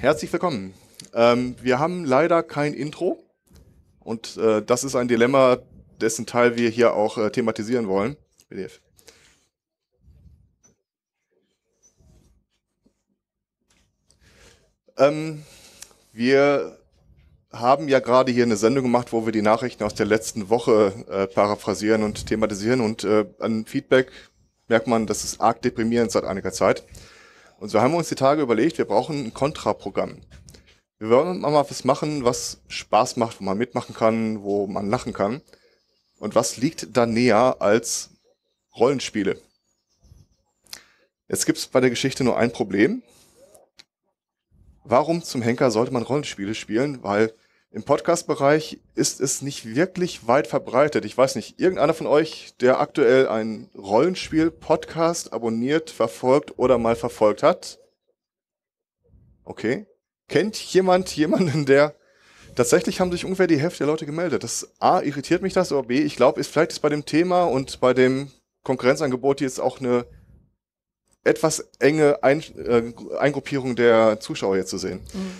Herzlich willkommen. Ähm, wir haben leider kein Intro und äh, das ist ein Dilemma, dessen Teil wir hier auch äh, thematisieren wollen. BDF. Ähm, wir haben ja gerade hier eine Sendung gemacht, wo wir die Nachrichten aus der letzten Woche äh, paraphrasieren und thematisieren und äh, an Feedback merkt man, das ist arg deprimierend seit einiger Zeit. Und so haben wir uns die Tage überlegt, wir brauchen ein Kontraprogramm. Wir wollen mal was machen, was Spaß macht, wo man mitmachen kann, wo man lachen kann. Und was liegt da näher als Rollenspiele? Jetzt gibt es bei der Geschichte nur ein Problem. Warum zum Henker sollte man Rollenspiele spielen? Weil im Podcast-Bereich ist es nicht wirklich weit verbreitet. Ich weiß nicht, irgendeiner von euch, der aktuell ein Rollenspiel-Podcast abonniert, verfolgt oder mal verfolgt hat? Okay. Kennt jemand jemanden, der... Tatsächlich haben sich ungefähr die Hälfte der Leute gemeldet. Das A, irritiert mich das, aber B, ich glaube, ist vielleicht ist bei dem Thema und bei dem Konkurrenzangebot jetzt auch eine etwas enge Ein äh, Eingruppierung der Zuschauer hier zu sehen. Mhm.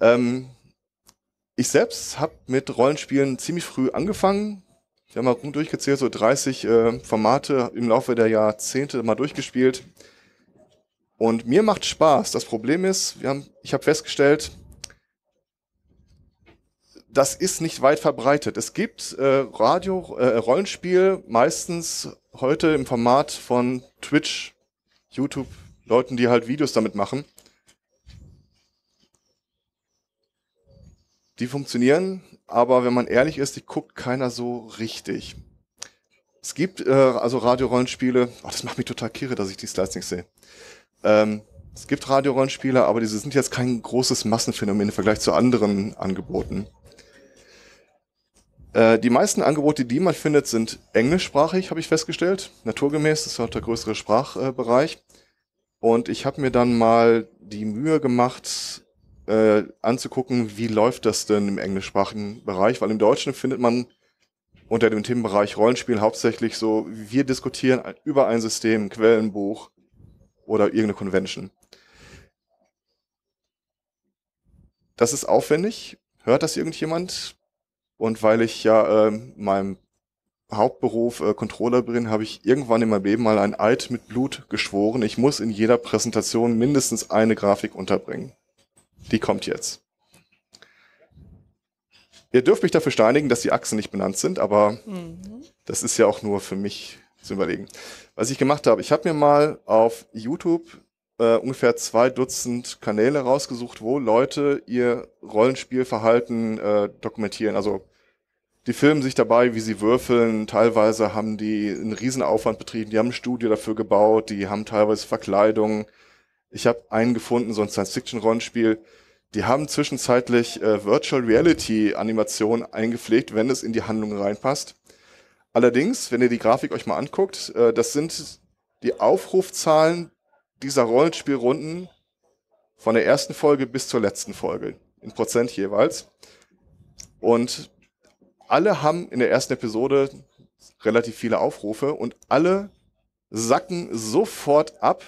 Ähm, ich selbst habe mit Rollenspielen ziemlich früh angefangen. Ich habe mal rund durchgezählt, so 30 äh, Formate im Laufe der Jahrzehnte mal durchgespielt. Und mir macht Spaß. Das Problem ist, wir haben, ich habe festgestellt, das ist nicht weit verbreitet. Es gibt äh, Radio, äh, meistens heute im Format von Twitch, YouTube, Leuten, die halt Videos damit machen. Die funktionieren, aber wenn man ehrlich ist, die guckt keiner so richtig. Es gibt äh, also Radiorollenspiele, oh, das macht mich total kirre, dass ich die Slides nicht sehe. Ähm, es gibt Radiorollenspiele, aber diese sind jetzt kein großes Massenphänomen im Vergleich zu anderen Angeboten. Äh, die meisten Angebote, die man findet, sind englischsprachig, habe ich festgestellt. Naturgemäß, das ist halt der größere Sprachbereich. und ich habe mir dann mal die Mühe gemacht, äh, anzugucken, wie läuft das denn im englischsprachigen Bereich, weil im Deutschen findet man unter dem Themenbereich Rollenspiel hauptsächlich so, wir diskutieren über ein System, Quellenbuch oder irgendeine Convention. Das ist aufwendig. Hört das irgendjemand? Und weil ich ja äh, meinem Hauptberuf äh, Controller bin, habe ich irgendwann in meinem Leben mal ein Eid mit Blut geschworen. Ich muss in jeder Präsentation mindestens eine Grafik unterbringen. Die kommt jetzt. Ihr dürft mich dafür steinigen, dass die Achsen nicht benannt sind, aber mhm. das ist ja auch nur für mich zu überlegen. Was ich gemacht habe, ich habe mir mal auf YouTube äh, ungefähr zwei Dutzend Kanäle rausgesucht, wo Leute ihr Rollenspielverhalten äh, dokumentieren. Also die filmen sich dabei, wie sie würfeln. Teilweise haben die einen Riesenaufwand betrieben. Die haben ein Studio dafür gebaut. Die haben teilweise Verkleidung. Ich habe einen gefunden, so ein Science-Fiction-Rollenspiel. Die haben zwischenzeitlich äh, Virtual Reality Animationen eingepflegt, wenn es in die Handlung reinpasst. Allerdings, wenn ihr die Grafik euch mal anguckt, äh, das sind die Aufrufzahlen dieser Rollenspielrunden von der ersten Folge bis zur letzten Folge in Prozent jeweils. Und alle haben in der ersten Episode relativ viele Aufrufe und alle sacken sofort ab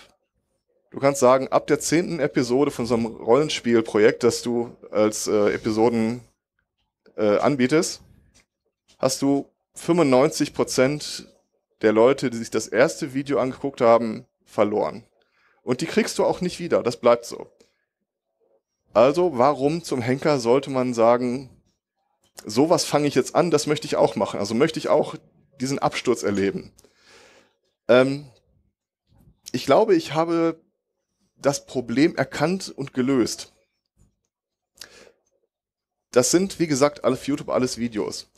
Du kannst sagen, ab der zehnten Episode von so einem Rollenspielprojekt, das du als äh, Episoden äh, anbietest, hast du 95% Prozent der Leute, die sich das erste Video angeguckt haben, verloren. Und die kriegst du auch nicht wieder, das bleibt so. Also warum zum Henker sollte man sagen, sowas fange ich jetzt an, das möchte ich auch machen. Also möchte ich auch diesen Absturz erleben. Ähm, ich glaube, ich habe das Problem erkannt und gelöst. Das sind, wie gesagt, alle für YouTube alles Videos.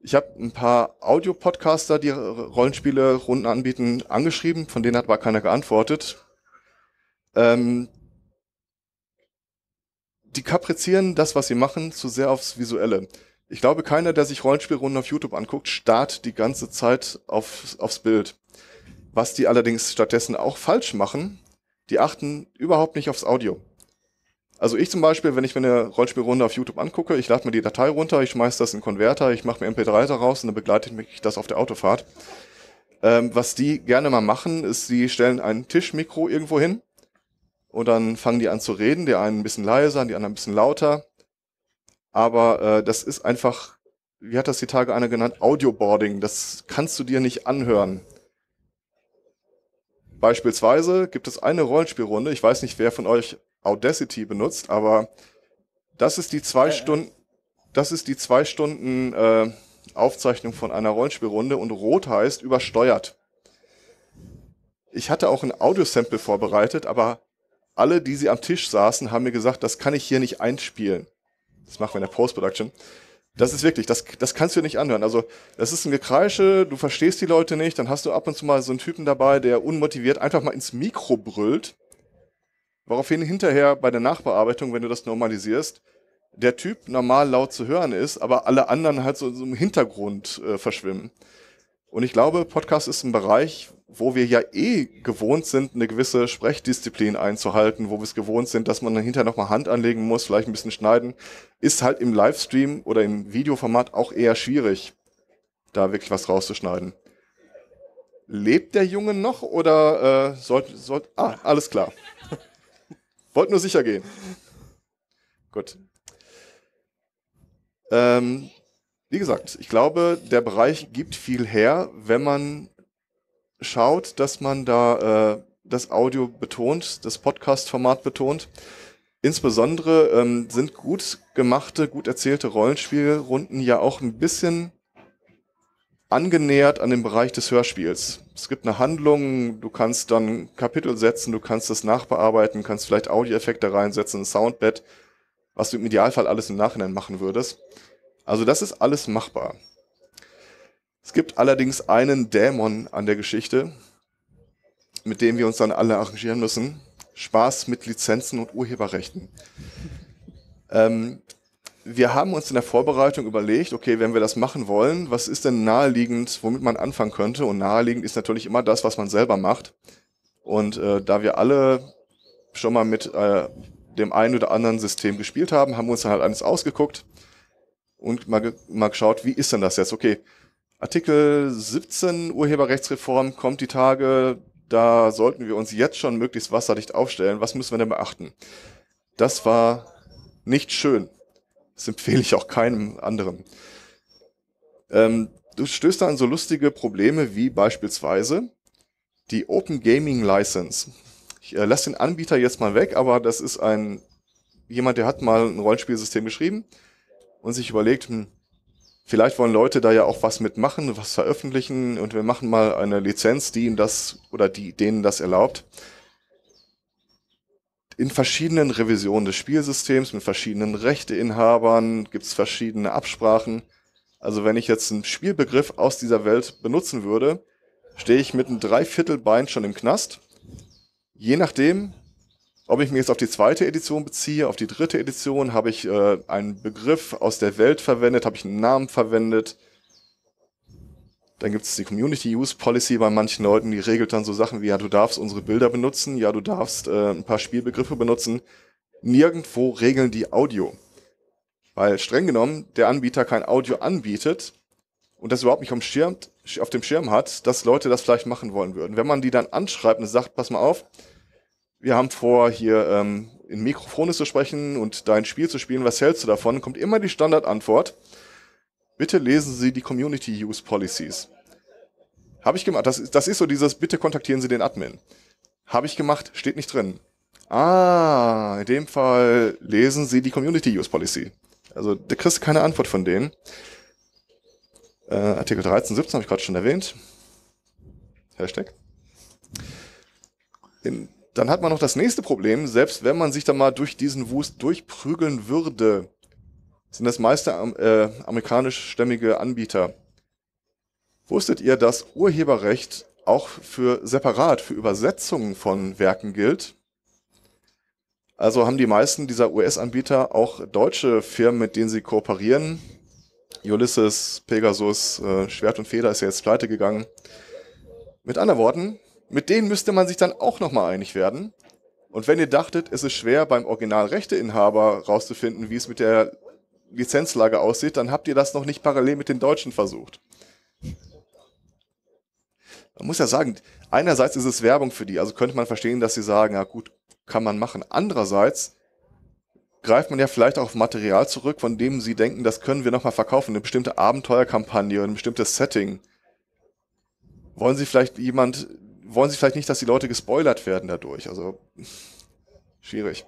Ich habe ein paar Audio-Podcaster, die Rollenspiele-Runden anbieten, angeschrieben. Von denen hat aber keiner geantwortet. Ähm, die kaprizieren das, was sie machen, zu sehr aufs Visuelle. Ich glaube, keiner, der sich Rollenspielrunden auf YouTube anguckt, starrt die ganze Zeit auf, aufs Bild. Was die allerdings stattdessen auch falsch machen, die achten überhaupt nicht aufs Audio. Also ich zum Beispiel, wenn ich mir eine Rollspielrunde auf YouTube angucke, ich lade mir die Datei runter, ich schmeiße das in den Konverter, ich mache mir MP3 daraus und dann begleitet mich das auf der Autofahrt. Ähm, was die gerne mal machen, ist, sie stellen ein Tischmikro irgendwo hin und dann fangen die an zu reden, der einen ein bisschen leiser, die anderen ein bisschen lauter. Aber äh, das ist einfach, wie hat das die Tage einer genannt, Audioboarding. Das kannst du dir nicht anhören. Beispielsweise gibt es eine Rollenspielrunde, ich weiß nicht, wer von euch Audacity benutzt, aber das ist die zwei äh, äh, Stunden, das ist die zwei Stunden äh, Aufzeichnung von einer Rollenspielrunde und rot heißt übersteuert. Ich hatte auch ein Audiosample vorbereitet, aber alle, die sie am Tisch saßen, haben mir gesagt, das kann ich hier nicht einspielen. Das machen wir in der Post-Production. Das ist wirklich, das, das kannst du nicht anhören. Also, das ist ein Gekreische, du verstehst die Leute nicht, dann hast du ab und zu mal so einen Typen dabei, der unmotiviert einfach mal ins Mikro brüllt. Woraufhin hinterher bei der Nachbearbeitung, wenn du das normalisierst, der Typ normal laut zu hören ist, aber alle anderen halt so, so im Hintergrund äh, verschwimmen. Und ich glaube, Podcast ist ein Bereich, wo wir ja eh gewohnt sind, eine gewisse Sprechdisziplin einzuhalten, wo wir es gewohnt sind, dass man dann hinterher nochmal Hand anlegen muss, vielleicht ein bisschen schneiden, ist halt im Livestream oder im Videoformat auch eher schwierig, da wirklich was rauszuschneiden. Lebt der Junge noch oder äh, sollte. Sollt, ah, alles klar. Wollt nur sicher gehen. Gut. Ähm, wie gesagt, ich glaube, der Bereich gibt viel her, wenn man schaut, dass man da äh, das Audio betont, das Podcast-Format betont. Insbesondere ähm, sind gut gemachte, gut erzählte Rollenspielrunden ja auch ein bisschen angenähert an den Bereich des Hörspiels. Es gibt eine Handlung, du kannst dann Kapitel setzen, du kannst das nachbearbeiten, kannst vielleicht Audioeffekte reinsetzen, ein Soundbed, was du im Idealfall alles im Nachhinein machen würdest. Also das ist alles machbar. Es gibt allerdings einen Dämon an der Geschichte, mit dem wir uns dann alle arrangieren müssen. Spaß mit Lizenzen und Urheberrechten. Ähm, wir haben uns in der Vorbereitung überlegt, okay, wenn wir das machen wollen, was ist denn naheliegend, womit man anfangen könnte? Und naheliegend ist natürlich immer das, was man selber macht. Und äh, da wir alle schon mal mit äh, dem einen oder anderen System gespielt haben, haben wir uns dann halt eines ausgeguckt und mal, ge mal geschaut, wie ist denn das jetzt? Okay, Artikel 17 Urheberrechtsreform kommt die Tage. Da sollten wir uns jetzt schon möglichst wasserdicht aufstellen. Was müssen wir denn beachten? Das war nicht schön. Das empfehle ich auch keinem anderen. Ähm, du stößt da an so lustige Probleme wie beispielsweise die Open Gaming License. Ich äh, lasse den Anbieter jetzt mal weg, aber das ist ein jemand, der hat mal ein Rollenspielsystem geschrieben und sich überlegt, hm, vielleicht wollen Leute da ja auch was mitmachen, was veröffentlichen und wir machen mal eine Lizenz, die ihnen das oder die denen das erlaubt. In verschiedenen Revisionen des Spielsystems mit verschiedenen Rechteinhabern gibt es verschiedene Absprachen. Also wenn ich jetzt einen Spielbegriff aus dieser Welt benutzen würde, stehe ich mit einem Dreiviertelbein schon im Knast. Je nachdem, ob ich mich jetzt auf die zweite Edition beziehe, auf die dritte Edition, habe ich äh, einen Begriff aus der Welt verwendet, habe ich einen Namen verwendet. Dann gibt es die Community Use Policy bei manchen Leuten, die regelt dann so Sachen wie, ja, du darfst unsere Bilder benutzen, ja, du darfst äh, ein paar Spielbegriffe benutzen. Nirgendwo regeln die Audio. Weil streng genommen der Anbieter kein Audio anbietet und das überhaupt nicht auf dem Schirm, auf dem Schirm hat, dass Leute das vielleicht machen wollen würden. Wenn man die dann anschreibt und sagt, pass mal auf, wir haben vor, hier ähm, in Mikrofone zu sprechen und dein Spiel zu spielen. Was hältst du davon? Kommt immer die Standardantwort. Bitte lesen Sie die Community Use Policies. Habe ich gemacht. Das, das ist so dieses, bitte kontaktieren Sie den Admin. Habe ich gemacht, steht nicht drin. Ah, in dem Fall lesen Sie die Community Use Policy. Also da kriegst du keine Antwort von denen. Äh, Artikel 13, 17 habe ich gerade schon erwähnt. Hashtag. In dann hat man noch das nächste Problem, selbst wenn man sich da mal durch diesen Wust durchprügeln würde, sind das meiste ähm, äh, amerikanischstämmige Anbieter. Wusstet ihr, dass Urheberrecht auch für separat für Übersetzungen von Werken gilt? Also haben die meisten dieser US-Anbieter auch deutsche Firmen, mit denen sie kooperieren. Ulysses, Pegasus, äh, Schwert und Feder ist ja jetzt pleite gegangen. Mit anderen Worten, mit denen müsste man sich dann auch nochmal einig werden. Und wenn ihr dachtet, es ist schwer, beim Originalrechteinhaber rauszufinden, wie es mit der Lizenzlage aussieht, dann habt ihr das noch nicht parallel mit den Deutschen versucht. Man muss ja sagen, einerseits ist es Werbung für die, also könnte man verstehen, dass sie sagen, ja gut, kann man machen. Andererseits greift man ja vielleicht auch auf Material zurück, von dem sie denken, das können wir nochmal verkaufen, eine bestimmte Abenteuerkampagne, ein bestimmtes Setting. Wollen sie vielleicht jemand, wollen sie vielleicht nicht, dass die Leute gespoilert werden dadurch. Also schwierig.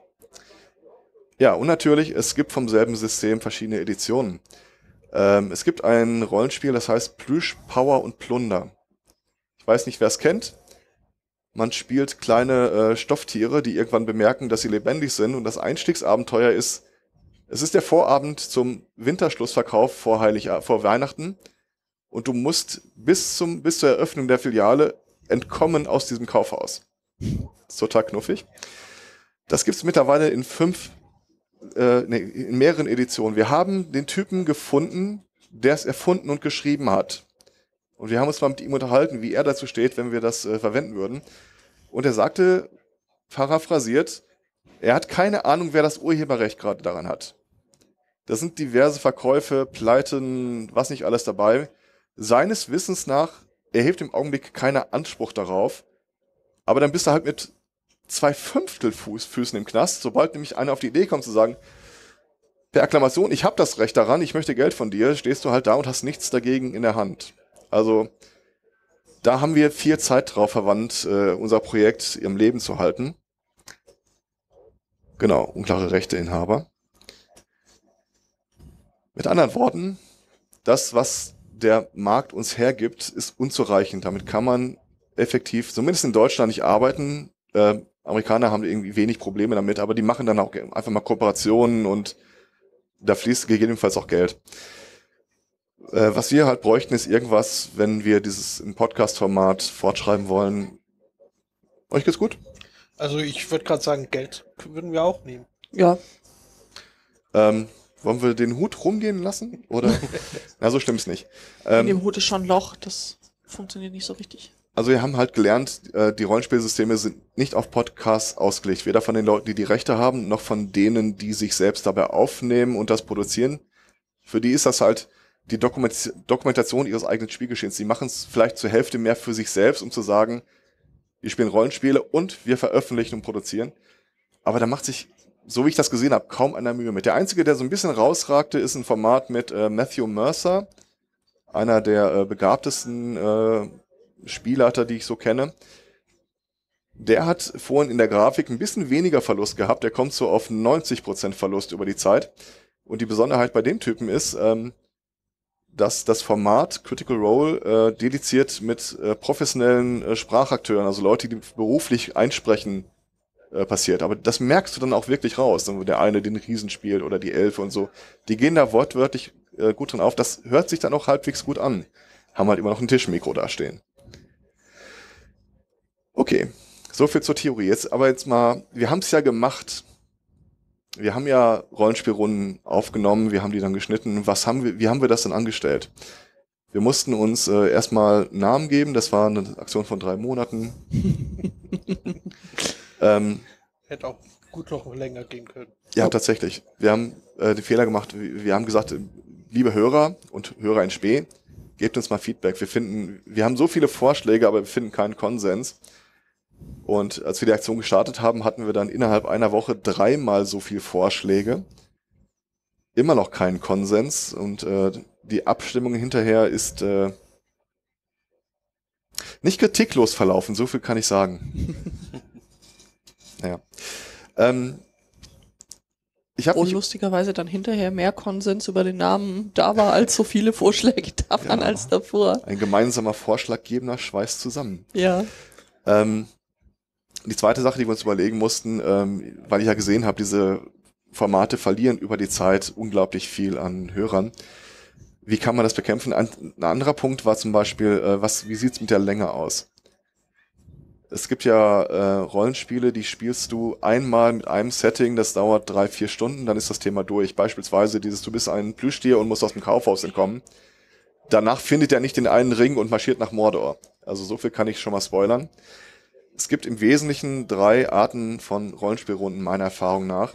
Ja, und natürlich, es gibt vom selben System verschiedene Editionen. Ähm, es gibt ein Rollenspiel, das heißt Plüsch, Power und Plunder. Ich weiß nicht, wer es kennt. Man spielt kleine äh, Stofftiere, die irgendwann bemerken, dass sie lebendig sind. Und das Einstiegsabenteuer ist, es ist der Vorabend zum Winterschlussverkauf vor, Heilig, vor Weihnachten. Und du musst bis, zum, bis zur Eröffnung der Filiale entkommen aus diesem Kaufhaus. total knuffig. Das gibt's mittlerweile in fünf, äh, nee, in mehreren Editionen. Wir haben den Typen gefunden, der es erfunden und geschrieben hat. Und wir haben uns mal mit ihm unterhalten, wie er dazu steht, wenn wir das äh, verwenden würden. Und er sagte, paraphrasiert, er hat keine Ahnung, wer das Urheberrecht gerade daran hat. Da sind diverse Verkäufe, Pleiten, was nicht alles dabei. Seines Wissens nach erhebt im Augenblick keiner Anspruch darauf. Aber dann bist du halt mit zwei Fünftelfußfüßen im Knast, sobald nämlich einer auf die Idee kommt zu sagen, per Akklamation, ich habe das Recht daran, ich möchte Geld von dir, stehst du halt da und hast nichts dagegen in der Hand. Also da haben wir viel Zeit drauf verwandt, äh, unser Projekt im Leben zu halten. Genau, unklare Rechteinhaber. Mit anderen Worten, das, was der Markt uns hergibt, ist unzureichend. Damit kann man effektiv, zumindest in Deutschland, nicht arbeiten. Äh, Amerikaner haben irgendwie wenig Probleme damit, aber die machen dann auch einfach mal Kooperationen und da fließt gegebenenfalls auch Geld. Äh, was wir halt bräuchten, ist irgendwas, wenn wir dieses im Podcast-Format fortschreiben wollen. Euch geht's gut? Also ich würde gerade sagen, Geld würden wir auch nehmen. Ja. Ähm, wollen wir den Hut rumgehen lassen? Oder? Na, so schlimm ist nicht. Ähm, In dem Hut ist schon ein Loch, das funktioniert nicht so richtig. Also wir haben halt gelernt, äh, die Rollenspielsysteme sind nicht auf Podcasts ausgelegt. Weder von den Leuten, die die Rechte haben, noch von denen, die sich selbst dabei aufnehmen und das produzieren. Für die ist das halt die Dokumentation ihres eigenen Spielgeschehens. Sie machen es vielleicht zur Hälfte mehr für sich selbst, um zu sagen, wir spielen Rollenspiele und wir veröffentlichen und produzieren. Aber da macht sich so wie ich das gesehen habe, kaum einer Mühe mit. Der einzige, der so ein bisschen rausragte, ist ein Format mit äh, Matthew Mercer, einer der äh, begabtesten äh, Spielleiter, die ich so kenne. Der hat vorhin in der Grafik ein bisschen weniger Verlust gehabt. Der kommt so auf 90% Verlust über die Zeit. Und die Besonderheit bei dem Typen ist, ähm, dass das Format Critical Role äh, dediziert mit äh, professionellen äh, Sprachakteuren, also Leute, die beruflich einsprechen, äh, passiert. Aber das merkst du dann auch wirklich raus, wenn der eine den Riesen spielt oder die Elfe und so. Die gehen da wortwörtlich äh, gut drin auf. Das hört sich dann auch halbwegs gut an. Haben halt immer noch ein Tischmikro dastehen. Okay, so viel zur Theorie. Jetzt aber jetzt mal, wir haben es ja gemacht. Wir haben ja Rollenspielrunden aufgenommen, wir haben die dann geschnitten. Was haben wir, wie haben wir das denn angestellt? Wir mussten uns äh, erstmal Namen geben, das war eine Aktion von drei Monaten. Ähm, Hätte auch gut noch länger gehen können. Ja, tatsächlich. Wir haben äh, den Fehler gemacht. Wir haben gesagt, liebe Hörer und Hörer in Spee, gebt uns mal Feedback. Wir finden, wir haben so viele Vorschläge, aber wir finden keinen Konsens. Und als wir die Aktion gestartet haben, hatten wir dann innerhalb einer Woche dreimal so viele Vorschläge. Immer noch keinen Konsens und äh, die Abstimmung hinterher ist äh, nicht kritiklos verlaufen, so viel kann ich sagen. Naja. Ähm, ich Und lustigerweise dann hinterher mehr Konsens über den Namen da war, als so viele Vorschläge da waren ja, als davor. Ein gemeinsamer Vorschlaggebender schweißt zusammen. Ja. Ähm, die zweite Sache, die wir uns überlegen mussten, ähm, weil ich ja gesehen habe, diese Formate verlieren über die Zeit unglaublich viel an Hörern. Wie kann man das bekämpfen? Ein, ein anderer Punkt war zum Beispiel, äh, was, wie sieht's mit der Länge aus? es gibt ja äh, Rollenspiele, die spielst du einmal mit einem Setting, das dauert drei, vier Stunden, dann ist das Thema durch. Beispielsweise dieses, du bist ein Plüschtier und musst aus dem Kaufhaus entkommen. Danach findet er nicht den einen Ring und marschiert nach Mordor. Also so viel kann ich schon mal spoilern. Es gibt im Wesentlichen drei Arten von Rollenspielrunden meiner Erfahrung nach.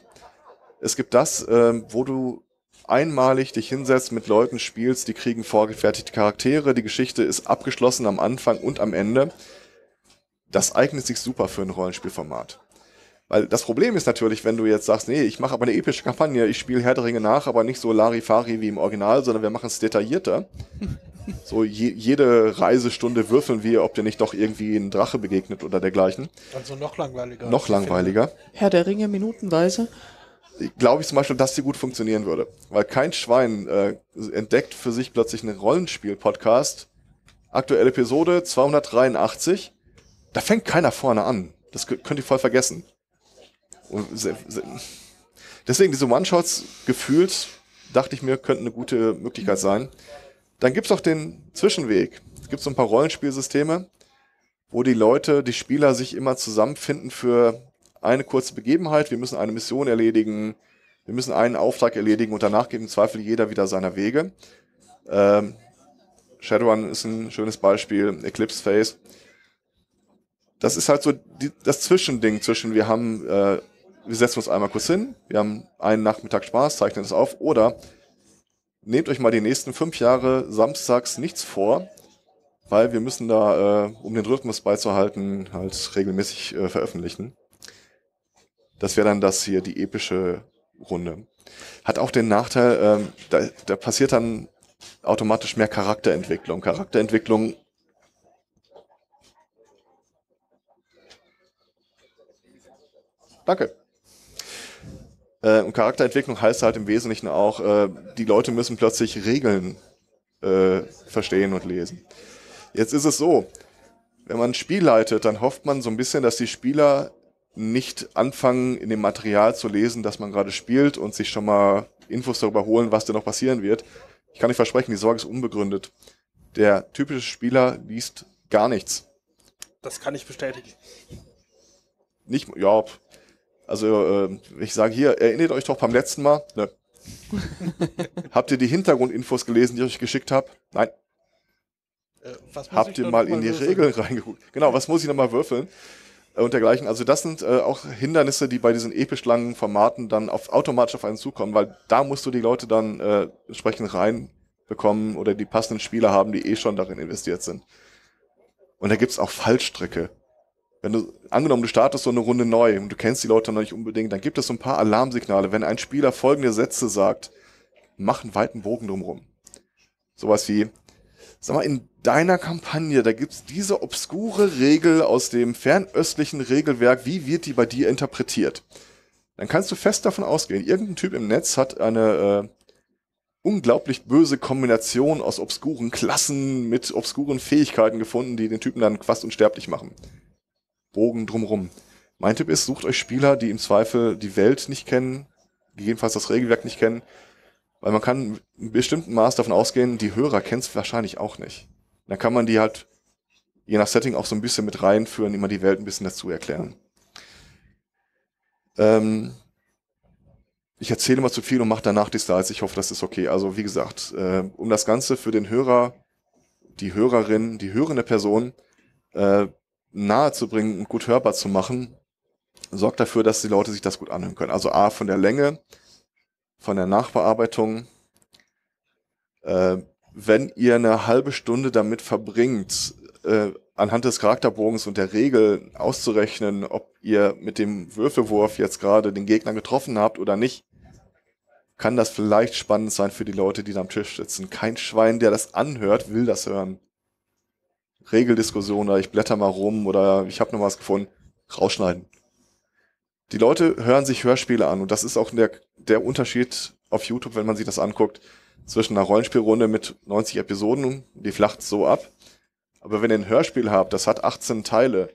Es gibt das, äh, wo du einmalig dich hinsetzt, mit Leuten spielst, die kriegen vorgefertigte Charaktere, die Geschichte ist abgeschlossen am Anfang und am Ende das eignet sich super für ein Rollenspielformat. Weil das Problem ist natürlich, wenn du jetzt sagst, nee, ich mache aber eine epische Kampagne, ich spiele Herr der Ringe nach, aber nicht so Larifari wie im Original, sondern wir machen es detaillierter. So je, jede Reisestunde würfeln wir, ob dir nicht doch irgendwie ein Drache begegnet oder dergleichen. Also noch langweiliger. Noch langweiliger. Herr der Ringe minutenweise. Glaube ich zum Beispiel, dass die gut funktionieren würde. Weil kein Schwein äh, entdeckt für sich plötzlich einen Rollenspiel-Podcast. Aktuelle Episode 283 da fängt keiner vorne an. Das könnt ihr voll vergessen. deswegen diese One-Shots gefühlt, dachte ich mir, könnten eine gute Möglichkeit sein. Dann gibt's auch den Zwischenweg. Es gibt so ein paar Rollenspielsysteme, wo die Leute, die Spieler sich immer zusammenfinden für eine kurze Begebenheit. Wir müssen eine Mission erledigen, wir müssen einen Auftrag erledigen und danach geht im Zweifel jeder wieder seiner Wege. Ähm, Shadowrun ist ein schönes Beispiel, Eclipse Phase das ist halt so die, das Zwischending zwischen wir haben, äh, wir setzen uns einmal kurz hin, wir haben einen Nachmittag Spaß, zeichnen es auf oder nehmt euch mal die nächsten fünf Jahre samstags nichts vor, weil wir müssen da, äh, um den Rhythmus beizuhalten, halt regelmäßig äh, veröffentlichen. Das wäre dann das hier, die epische Runde. Hat auch den Nachteil, ähm, da, da passiert dann automatisch mehr Charakterentwicklung. Charakterentwicklung Danke. Äh, Charakterentwicklung heißt halt im Wesentlichen auch, äh, die Leute müssen plötzlich Regeln äh, verstehen und lesen. Jetzt ist es so, wenn man ein Spiel leitet, dann hofft man so ein bisschen, dass die Spieler nicht anfangen, in dem Material zu lesen, das man gerade spielt und sich schon mal Infos darüber holen, was denn noch passieren wird. Ich kann nicht versprechen, die Sorge ist unbegründet. Der typische Spieler liest gar nichts. Das kann ich bestätigen. Nicht, ja, also äh, ich sage hier, erinnert euch doch beim letzten Mal. Ne. Habt ihr die Hintergrundinfos gelesen, die ich euch geschickt habe? Nein. Äh, Habt ihr mal in die würfeln? Regeln reingeguckt? Genau, was muss ich nochmal würfeln? Äh, und dergleichen. Also das sind äh, auch Hindernisse, die bei diesen episch langen Formaten dann auf, automatisch auf einen zukommen, weil da musst du die Leute dann äh, entsprechend reinbekommen oder die passenden Spieler haben, die eh schon darin investiert sind. Und da gibt's auch Fallstricke wenn du, angenommen, du startest so eine Runde neu und du kennst die Leute noch nicht unbedingt, dann gibt es so ein paar Alarmsignale, wenn ein Spieler folgende Sätze sagt, mach einen weiten Bogen drumrum. Sowas wie, sag mal, in deiner Kampagne, da gibt's diese obskure Regel aus dem fernöstlichen Regelwerk, wie wird die bei dir interpretiert? Dann kannst du fest davon ausgehen, irgendein Typ im Netz hat eine äh, unglaublich böse Kombination aus obskuren Klassen mit obskuren Fähigkeiten gefunden, die den Typen dann fast unsterblich machen. Bogen drumrum. Mein Tipp ist, sucht euch Spieler, die im Zweifel die Welt nicht kennen, gegebenenfalls das Regelwerk nicht kennen, weil man kann in bestimmten Maß davon ausgehen, die Hörer kennen es wahrscheinlich auch nicht. Dann kann man die halt je nach Setting auch so ein bisschen mit reinführen, immer die Welt ein bisschen dazu erklären. Ähm, ich erzähle immer zu viel und mache danach die Styles. Ich hoffe, das ist okay. Also wie gesagt, äh, um das Ganze für den Hörer, die Hörerin, die hörende Person äh, nahe zu bringen, gut hörbar zu machen, sorgt dafür, dass die Leute sich das gut anhören können. Also A, von der Länge, von der Nachbearbeitung. Äh, wenn ihr eine halbe Stunde damit verbringt, äh, anhand des Charakterbogens und der Regel auszurechnen, ob ihr mit dem Würfelwurf jetzt gerade den Gegner getroffen habt oder nicht, kann das vielleicht spannend sein für die Leute, die da am Tisch sitzen. Kein Schwein, der das anhört, will das hören. Regeldiskussion oder ich blätter mal rum oder ich habe noch was gefunden, rausschneiden. Die Leute hören sich Hörspiele an und das ist auch der, der Unterschied auf YouTube, wenn man sich das anguckt, zwischen einer Rollenspielrunde mit 90 Episoden, die flacht so ab. Aber wenn ihr ein Hörspiel habt, das hat 18 Teile,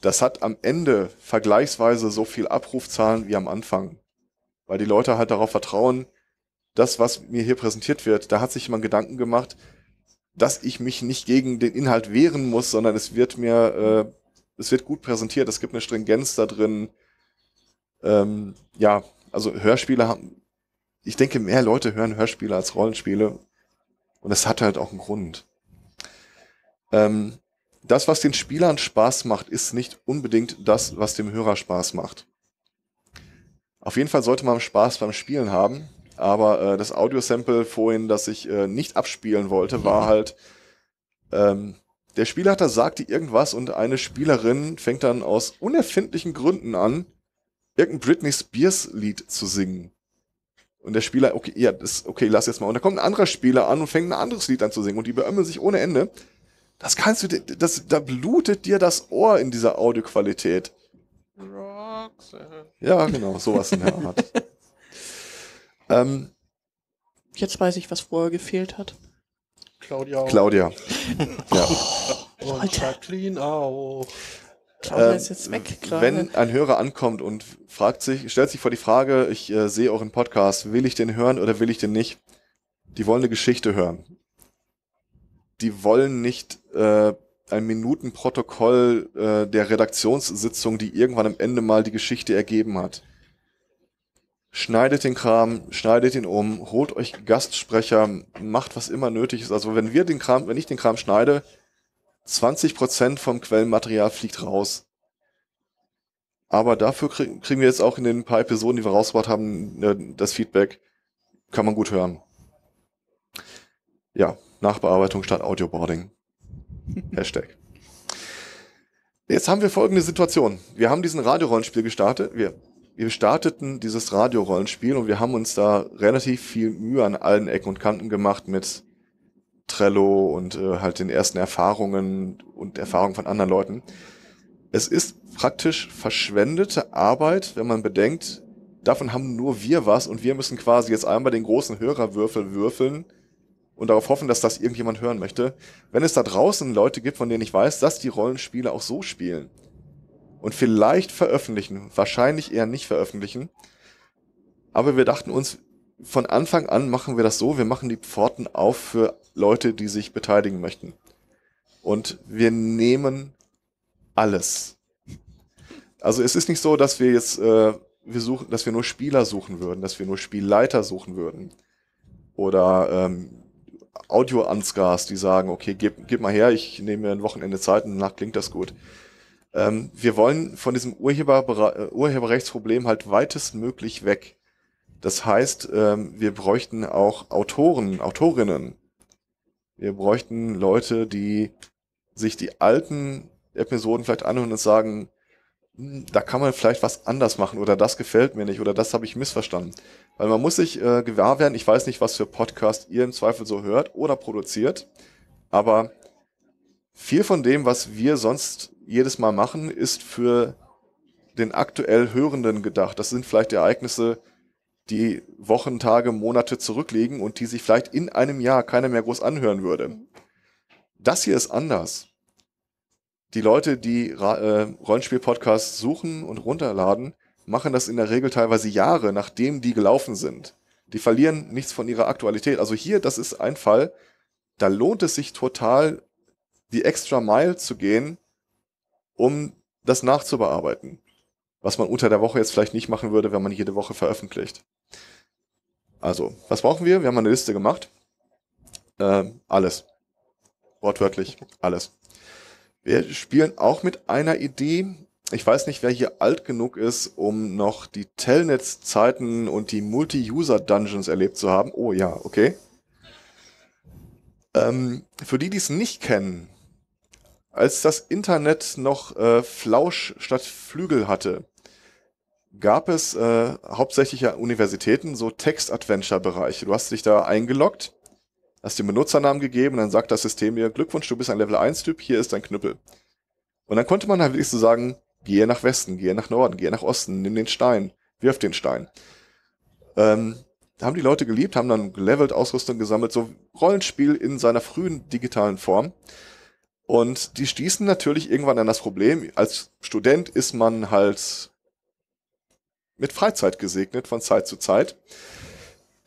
das hat am Ende vergleichsweise so viel Abrufzahlen wie am Anfang. Weil die Leute halt darauf vertrauen, das, was mir hier präsentiert wird, da hat sich jemand Gedanken gemacht, dass ich mich nicht gegen den Inhalt wehren muss, sondern es wird mir, äh, es wird gut präsentiert, es gibt eine Stringenz da drin. Ähm, ja, also Hörspiele haben, ich denke, mehr Leute hören Hörspiele als Rollenspiele. Und es hat halt auch einen Grund. Ähm, das, was den Spielern Spaß macht, ist nicht unbedingt das, was dem Hörer Spaß macht. Auf jeden Fall sollte man Spaß beim Spielen haben. Aber äh, das Audio-Sample vorhin, das ich äh, nicht abspielen wollte, war mhm. halt, ähm, der Spielleiter sagte irgendwas und eine Spielerin fängt dann aus unerfindlichen Gründen an, irgendein Britney Spears-Lied zu singen. Und der Spieler, okay, ja, das, okay, lass jetzt mal. Und da kommt ein anderer Spieler an und fängt ein anderes Lied an zu singen und die beömmeln sich ohne Ende. Das kannst du, das, da blutet dir das Ohr in dieser Audioqualität. Ja, genau, sowas in der Art. Ähm, Jetzt weiß ich, was vorher gefehlt hat. Claudia. Claudia. ja. Oh, und Jacqueline auch. Claudia ähm, ist jetzt weg Wenn ein Hörer ankommt und fragt sich, stellt sich vor die Frage, ich äh, sehe euren Podcast, will ich den hören oder will ich den nicht? Die wollen eine Geschichte hören. Die wollen nicht äh, ein Minutenprotokoll äh, der Redaktionssitzung, die irgendwann am Ende mal die Geschichte ergeben hat schneidet den Kram, schneidet ihn um, holt euch Gastsprecher, macht was immer nötig ist. Also wenn wir den Kram, wenn ich den Kram schneide, 20% vom Quellenmaterial fliegt raus. Aber dafür krieg kriegen wir jetzt auch in den paar Episoden, die wir rausgebracht haben, ne, das Feedback. Kann man gut hören. Ja, Nachbearbeitung statt Audioboarding. Hashtag. Jetzt haben wir folgende Situation. Wir haben diesen Radiorollenspiel gestartet. Wir wir starteten dieses Radiorollenspiel und wir haben uns da relativ viel Mühe an allen Ecken und Kanten gemacht mit Trello und äh, halt den ersten Erfahrungen und Erfahrungen von anderen Leuten. Es ist praktisch verschwendete Arbeit, wenn man bedenkt, davon haben nur wir was und wir müssen quasi jetzt einmal den großen Hörerwürfel würfeln und darauf hoffen, dass das irgendjemand hören möchte. Wenn es da draußen Leute gibt, von denen ich weiß, dass die Rollenspiele auch so spielen, und vielleicht veröffentlichen, wahrscheinlich eher nicht veröffentlichen. Aber wir dachten uns, von Anfang an machen wir das so, wir machen die Pforten auf für Leute, die sich beteiligen möchten. Und wir nehmen alles. Also es ist nicht so, dass wir jetzt, äh, wir suchen, dass wir nur Spieler suchen würden, dass wir nur Spielleiter suchen würden. Oder ähm, Audio-Anscars, die sagen, okay, gib, gib mal her, ich nehme mir ein Wochenende Zeit und danach klingt das gut. Ähm, wir wollen von diesem Urheber äh, Urheberrechtsproblem halt weitestmöglich weg. Das heißt, ähm, wir bräuchten auch Autoren, Autorinnen. Wir bräuchten Leute, die sich die alten Episoden vielleicht anhören und sagen, hm, da kann man vielleicht was anders machen oder das gefällt mir nicht oder das habe ich missverstanden. Weil man muss sich äh, gewahr werden, ich weiß nicht, was für Podcast ihr im Zweifel so hört oder produziert, aber viel von dem, was wir sonst jedes Mal machen, ist für den aktuell Hörenden gedacht. Das sind vielleicht Ereignisse, die Wochen, Tage, Monate zurückliegen und die sich vielleicht in einem Jahr keiner mehr groß anhören würde. Das hier ist anders. Die Leute, die äh, Rollenspiel-Podcasts suchen und runterladen, machen das in der Regel teilweise Jahre, nachdem die gelaufen sind. Die verlieren nichts von ihrer Aktualität. Also hier, das ist ein Fall, da lohnt es sich total, die extra Mile zu gehen, um das nachzubearbeiten. Was man unter der Woche jetzt vielleicht nicht machen würde, wenn man jede Woche veröffentlicht. Also, was brauchen wir? Wir haben eine Liste gemacht. Ähm, alles. Wortwörtlich alles. Wir spielen auch mit einer Idee. Ich weiß nicht, wer hier alt genug ist, um noch die telnet zeiten und die Multi-User-Dungeons erlebt zu haben. Oh ja, okay. Ähm, für die, die es nicht kennen, als das Internet noch äh, Flausch statt Flügel hatte, gab es äh, hauptsächlich an Universitäten so Text-Adventure-Bereiche. Du hast dich da eingeloggt, hast den Benutzernamen gegeben, dann sagt das System dir, Glückwunsch, du bist ein Level 1-Typ, hier ist dein Knüppel. Und dann konnte man halt wirklich so sagen, gehe nach Westen, gehe nach Norden, gehe nach Osten, nimm den Stein, wirf den Stein. Ähm, haben die Leute geliebt, haben dann gelevelt, Ausrüstung gesammelt, so Rollenspiel in seiner frühen digitalen Form. Und die stießen natürlich irgendwann an das Problem. Als Student ist man halt mit Freizeit gesegnet von Zeit zu Zeit.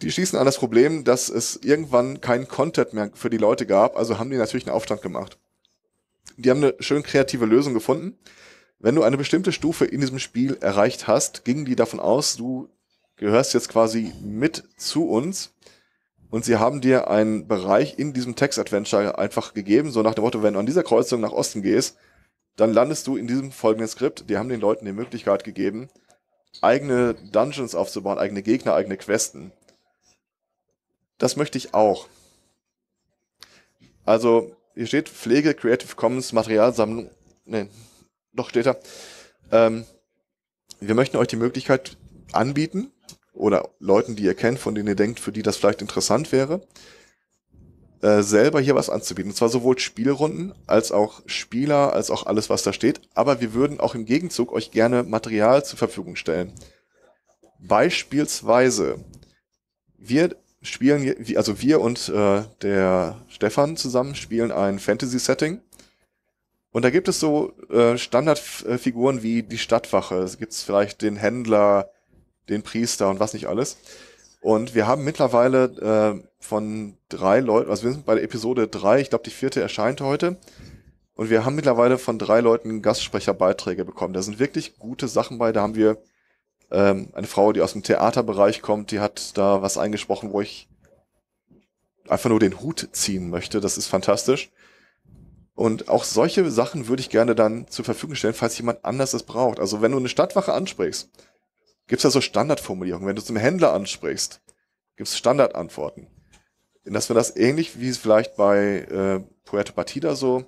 Die stießen an das Problem, dass es irgendwann keinen Content mehr für die Leute gab, also haben die natürlich einen Aufstand gemacht. Die haben eine schön kreative Lösung gefunden. Wenn du eine bestimmte Stufe in diesem Spiel erreicht hast, gingen die davon aus, du gehörst jetzt quasi mit zu uns und sie haben dir einen Bereich in diesem Text-Adventure einfach gegeben, so nach dem Motto, wenn du an dieser Kreuzung nach Osten gehst, dann landest du in diesem folgenden Skript. Die haben den Leuten die Möglichkeit gegeben, eigene Dungeons aufzubauen, eigene Gegner, eigene Questen. Das möchte ich auch. Also, hier steht Pflege, Creative Commons, Materialsammlung. Nee, doch steht da. Ähm, wir möchten euch die Möglichkeit anbieten, oder Leuten, die ihr kennt, von denen ihr denkt, für die das vielleicht interessant wäre, äh, selber hier was anzubieten. Und zwar sowohl Spielrunden als auch Spieler, als auch alles, was da steht. Aber wir würden auch im Gegenzug euch gerne Material zur Verfügung stellen. Beispielsweise, wir spielen, also wir und äh, der Stefan zusammen spielen ein Fantasy-Setting. Und da gibt es so äh, Standardfiguren wie die Stadtwache. Es gibt vielleicht den Händler, den Priester und was nicht alles. Und wir haben mittlerweile äh, von drei Leuten, also wir sind bei der Episode drei, ich glaube die vierte erscheint heute. Und wir haben mittlerweile von drei Leuten Gastsprecherbeiträge bekommen. Da sind wirklich gute Sachen bei. Da haben wir ähm, eine Frau, die aus dem Theaterbereich kommt, die hat da was eingesprochen, wo ich einfach nur den Hut ziehen möchte. Das ist fantastisch. Und auch solche Sachen würde ich gerne dann zur Verfügung stellen, falls jemand anders es braucht. Also wenn du eine Stadtwache ansprichst, gibt es ja so Standardformulierungen. Wenn du zum Händler ansprichst, gibt es Standardantworten. das wir das ähnlich wie es vielleicht bei äh, Puerto Partida so,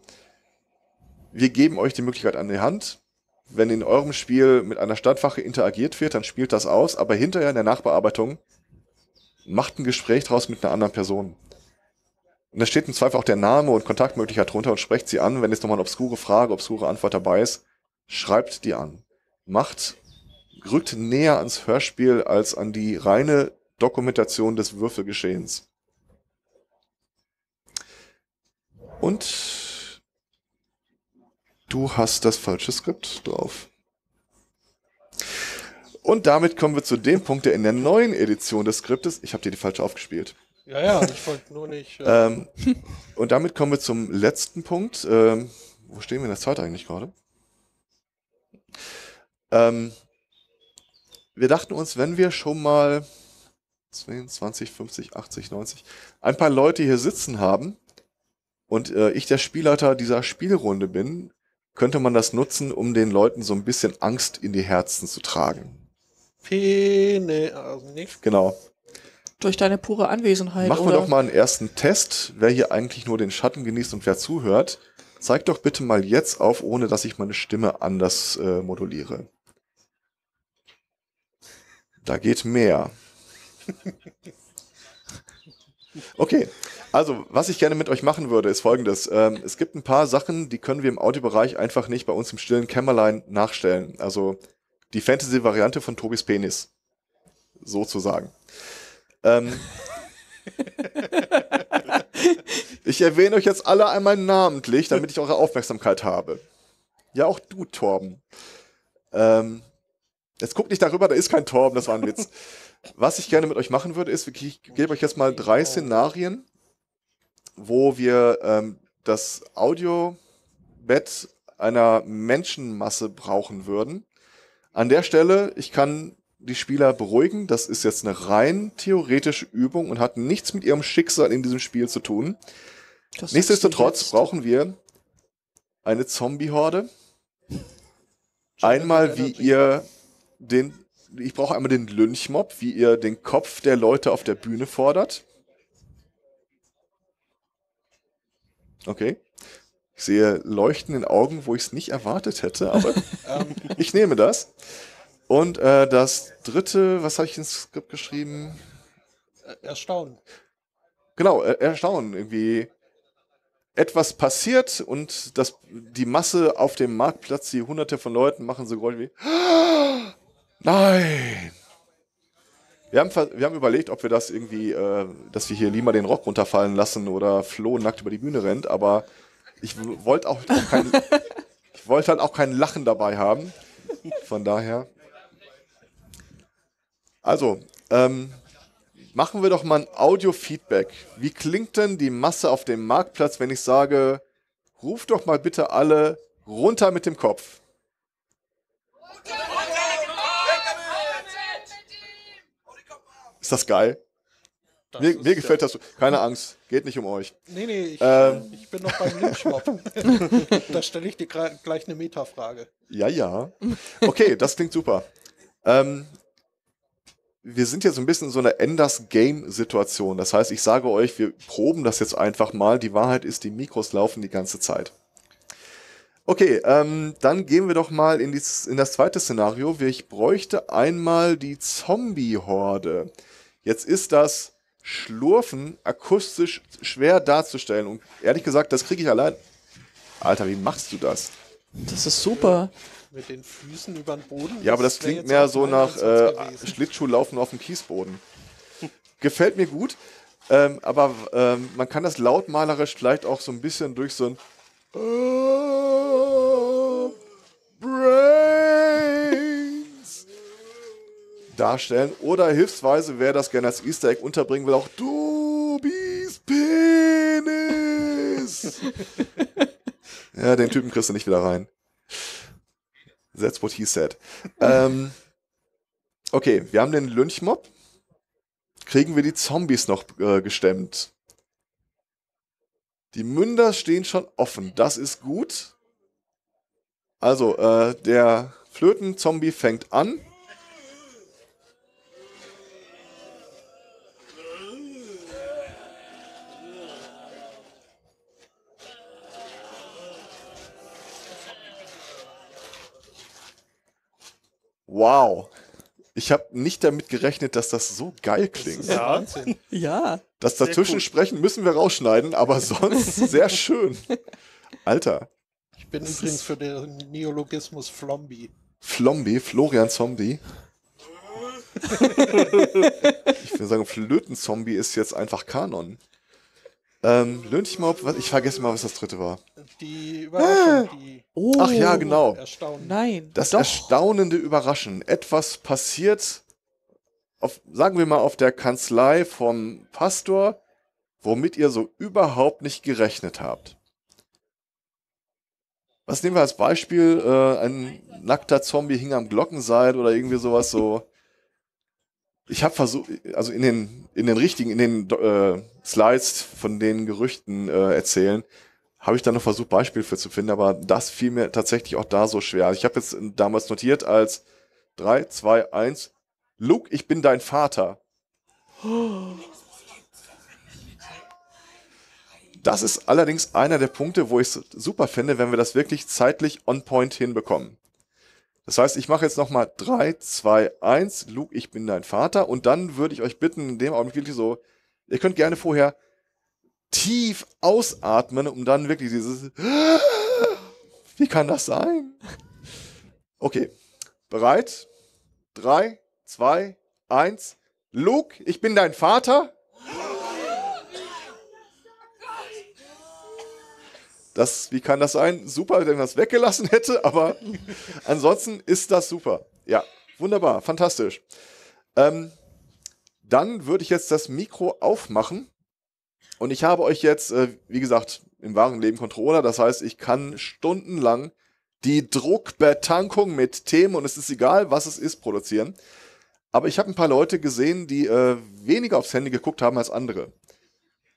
wir geben euch die Möglichkeit an die Hand. Wenn in eurem Spiel mit einer Stadtwache interagiert wird, dann spielt das aus, aber hinterher in der Nachbearbeitung macht ein Gespräch draus mit einer anderen Person. Und da steht im Zweifel auch der Name und Kontaktmöglichkeit drunter und sprecht sie an. Wenn jetzt nochmal eine obskure Frage, obskure Antwort dabei ist, schreibt die an. Macht rückt näher ans Hörspiel als an die reine Dokumentation des Würfelgeschehens. Und du hast das falsche Skript drauf. Und damit kommen wir zu dem Punkt, der in der neuen Edition des Skriptes, ich habe dir die falsche aufgespielt. Ja, ja, ich wollte nur nicht. Äh ähm, und damit kommen wir zum letzten Punkt. Ähm, wo stehen wir in der Zeit eigentlich gerade? Ähm, wir dachten uns, wenn wir schon mal 10, 20, 50, 80, 90, ein paar Leute hier sitzen haben und äh, ich der Spielleiter dieser Spielrunde bin, könnte man das nutzen, um den Leuten so ein bisschen Angst in die Herzen zu tragen. Pene, also nicht. Genau. Durch deine pure Anwesenheit. Machen wir doch mal einen ersten Test, wer hier eigentlich nur den Schatten genießt und wer zuhört. Zeig doch bitte mal jetzt auf, ohne dass ich meine Stimme anders äh, moduliere. Da geht mehr. Okay, also was ich gerne mit euch machen würde, ist folgendes. Ähm, es gibt ein paar Sachen, die können wir im Audiobereich einfach nicht bei uns im stillen Kämmerlein nachstellen. Also die Fantasy-Variante von Tobis Penis. Sozusagen. Ähm, ich erwähne euch jetzt alle einmal namentlich, damit ich eure Aufmerksamkeit habe. Ja, auch du, Torben. Ähm, Jetzt guckt nicht darüber, da ist kein Torben, das war ein Witz. Was ich gerne mit euch machen würde, ist, ich gebe euch jetzt mal drei genau. Szenarien, wo wir ähm, das Audiobett einer Menschenmasse brauchen würden. An der Stelle, ich kann die Spieler beruhigen. Das ist jetzt eine rein theoretische Übung und hat nichts mit ihrem Schicksal in diesem Spiel zu tun. Das Nichtsdestotrotz brauchen wir eine Zombie-Horde. Einmal wie ihr den, ich brauche einmal den Lynchmob, wie ihr den Kopf der Leute auf der Bühne fordert. Okay. Ich sehe Leuchten in Augen, wo ich es nicht erwartet hätte, aber ähm, ich nehme das. Und äh, das dritte, was habe ich ins Skript geschrieben? Äh, erstaunen. Genau, äh, erstaunen. Irgendwie etwas passiert und das, die Masse auf dem Marktplatz, die hunderte von Leuten machen so Geräusche wie. Nein! Wir haben, wir haben überlegt, ob wir das irgendwie, äh, dass wir hier Lima den Rock runterfallen lassen oder Flo nackt über die Bühne rennt, aber ich wollte auch, auch kein, ich wollte halt auch kein Lachen dabei haben. Von daher. Also, ähm, machen wir doch mal ein Audio-Feedback. Wie klingt denn die Masse auf dem Marktplatz, wenn ich sage, ruft doch mal bitte alle runter mit dem Kopf? Runter! Ist das geil? Das mir, mir gefällt das so. Keine Angst, geht nicht um euch. Nee, nee, ich, ähm. ich bin noch beim Lynchmob. da stelle ich dir gleich eine Metafrage. Ja, ja. Okay, das klingt super. Ähm, wir sind jetzt ein bisschen in so einer Enders Game Situation. Das heißt, ich sage euch, wir proben das jetzt einfach mal. Die Wahrheit ist, die Mikros laufen die ganze Zeit. Okay, ähm, dann gehen wir doch mal in, die, in das zweite Szenario. Ich bräuchte einmal die Zombie-Horde. Jetzt ist das Schlurfen akustisch schwer darzustellen. Und ehrlich gesagt, das kriege ich allein. Alter, wie machst du das? Das ist super. Mit den Füßen über den Boden. Ja, aber das, das klingt mehr so nach äh, Schlittschuhlaufen auf dem Kiesboden. Gefällt mir gut, ähm, aber ähm, man kann das lautmalerisch vielleicht auch so ein bisschen durch so ein. Äh, Breath darstellen oder hilfsweise, wer das gerne als Easter Egg unterbringen will, auch du Dubis Penis. ja, den Typen kriegst du nicht wieder rein. That's what he said. Ähm, okay, wir haben den Lynchmob. Kriegen wir die Zombies noch äh, gestemmt? Die Münder stehen schon offen. Das ist gut. Also, äh, der Flötenzombie fängt an Wow. Ich habe nicht damit gerechnet, dass das so geil klingt. Ja. ja. Das dazwischen cool. müssen wir rausschneiden, aber sonst sehr schön. Alter. Ich bin das übrigens für den Neologismus Flombi. Flombi, Florian Zombie. ich würde sagen, Flötenzombie ist jetzt einfach Kanon. Ähm, Löhnchmob, was, ich vergesse mal, was das dritte war. Die Überraschung, ah. die oh. Ach ja, genau. Erstaunen. Nein. Das doch. erstaunende Überraschen. Etwas passiert, auf, sagen wir mal, auf der Kanzlei vom Pastor, womit ihr so überhaupt nicht gerechnet habt. Was nehmen wir als Beispiel? Äh, ein nackter Zombie hing am Glockenseil oder irgendwie sowas so ich habe versucht, also in den, in den richtigen, in den äh, Slides von den Gerüchten äh, erzählen, habe ich dann noch versucht, Beispiele für zu finden, aber das fiel mir tatsächlich auch da so schwer. Also ich habe jetzt damals notiert als 3, 2, 1, Luke, ich bin dein Vater. Das ist allerdings einer der Punkte, wo ich es super finde, wenn wir das wirklich zeitlich on point hinbekommen. Das heißt, ich mache jetzt nochmal 3, 2, 1, Luke, ich bin dein Vater. Und dann würde ich euch bitten, in dem Augenblick wirklich so, ihr könnt gerne vorher tief ausatmen, um dann wirklich dieses, wie kann das sein? Okay, bereit? 3, 2, 1, Luke, ich bin dein Vater. das, wie kann das sein? Super, wenn man es weggelassen hätte, aber ansonsten ist das super. Ja, wunderbar, fantastisch. Ähm, dann würde ich jetzt das Mikro aufmachen und ich habe euch jetzt, äh, wie gesagt, im wahren Leben Controller, das heißt, ich kann stundenlang die Druckbetankung mit Themen und es ist egal, was es ist, produzieren. Aber ich habe ein paar Leute gesehen, die äh, weniger aufs Handy geguckt haben als andere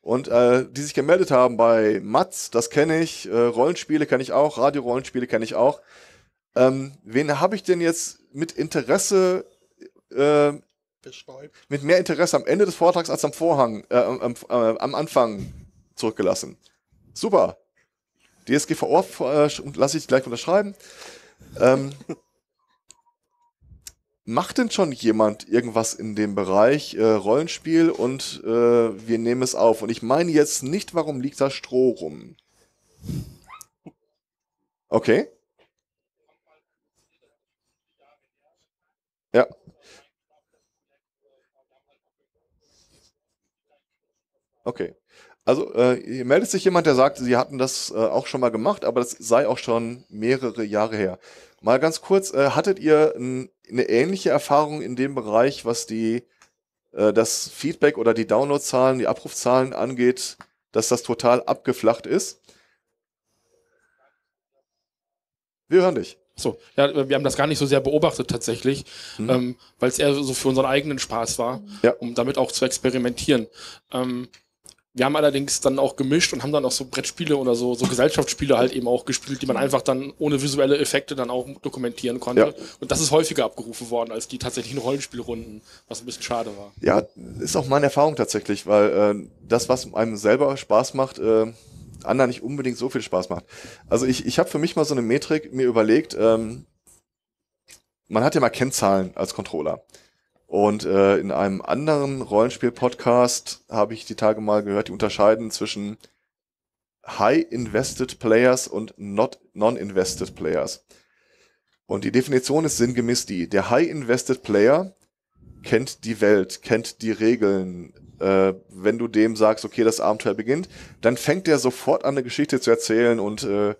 und äh, die sich gemeldet haben bei Mats, das kenne ich, äh, Rollenspiele kenne ich auch, Radio-Rollenspiele kenne ich auch. Ähm, wen habe ich denn jetzt mit Interesse, äh, mit mehr Interesse am Ende des Vortrags als am Vorhang, äh, am, am, äh, Anfang zurückgelassen? Super. DSGVO äh, lasse ich gleich unterschreiben. Ähm, macht denn schon jemand irgendwas in dem Bereich äh, Rollenspiel und äh, wir nehmen es auf? Und ich meine jetzt nicht, warum liegt da Stroh rum? Okay. Ja. Okay. Also äh, meldet sich jemand, der sagt, sie hatten das äh, auch schon mal gemacht, aber das sei auch schon mehrere Jahre her. Mal ganz kurz, äh, hattet ihr eine ähnliche Erfahrung in dem Bereich, was die äh, das Feedback oder die Downloadzahlen, die Abrufzahlen angeht, dass das total abgeflacht ist? Wir hören dich. So, ja, wir haben das gar nicht so sehr beobachtet tatsächlich, mhm. ähm, weil es eher so für unseren eigenen Spaß war, ja. um damit auch zu experimentieren. Ähm, wir haben allerdings dann auch gemischt und haben dann auch so Brettspiele oder so, so Gesellschaftsspiele halt eben auch gespielt, die man einfach dann ohne visuelle Effekte dann auch dokumentieren konnte. Ja. Und das ist häufiger abgerufen worden als die tatsächlichen Rollenspielrunden, was ein bisschen schade war. Ja, ist auch meine Erfahrung tatsächlich, weil äh, das, was einem selber Spaß macht, äh, anderen nicht unbedingt so viel Spaß macht. Also ich, ich habe für mich mal so eine Metrik mir überlegt, ähm, man hat ja mal Kennzahlen als Controller. Und äh, in einem anderen Rollenspiel-Podcast habe ich die Tage mal gehört, die unterscheiden zwischen High Invested Players und not Non-Invested Players. Und die Definition ist sinngemäß die, der High Invested Player kennt die Welt, kennt die Regeln. Äh, wenn du dem sagst, okay, das Abenteuer beginnt, dann fängt er sofort an, eine Geschichte zu erzählen und äh,